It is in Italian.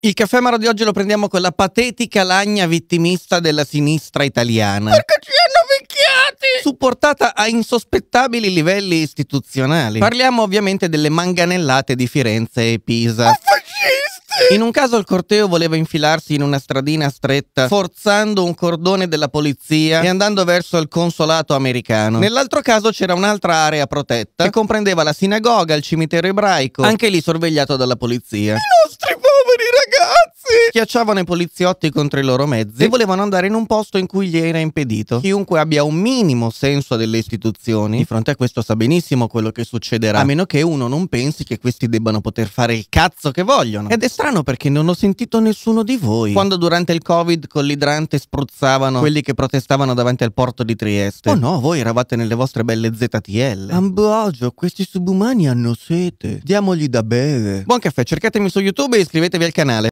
Il caffè amaro di oggi lo prendiamo con la patetica lagna vittimista della sinistra italiana. Perché ci hanno picchiati! Supportata a insospettabili livelli istituzionali. Parliamo ovviamente delle manganellate di Firenze e Pisa. Ma fascisti! In un caso il corteo voleva infilarsi in una stradina stretta, forzando un cordone della polizia e andando verso il consolato americano. Nell'altro caso c'era un'altra area protetta che comprendeva la sinagoga, il cimitero ebraico, anche lì sorvegliato dalla polizia. I nostri schiacciavano i poliziotti contro i loro mezzi e volevano andare in un posto in cui gli era impedito. Chiunque abbia un minimo senso delle istituzioni, di fronte a questo sa benissimo quello che succederà, a meno che uno non pensi che questi debbano poter fare il cazzo che vogliono. Ed è strano perché non ho sentito nessuno di voi quando durante il Covid con l'idrante spruzzavano quelli che protestavano davanti al porto di Trieste. Oh no, voi eravate nelle vostre belle ZTL. Ambrogio, questi subumani hanno sete. Diamogli da bere. Buon caffè, cercatemi su YouTube e iscrivetevi al canale.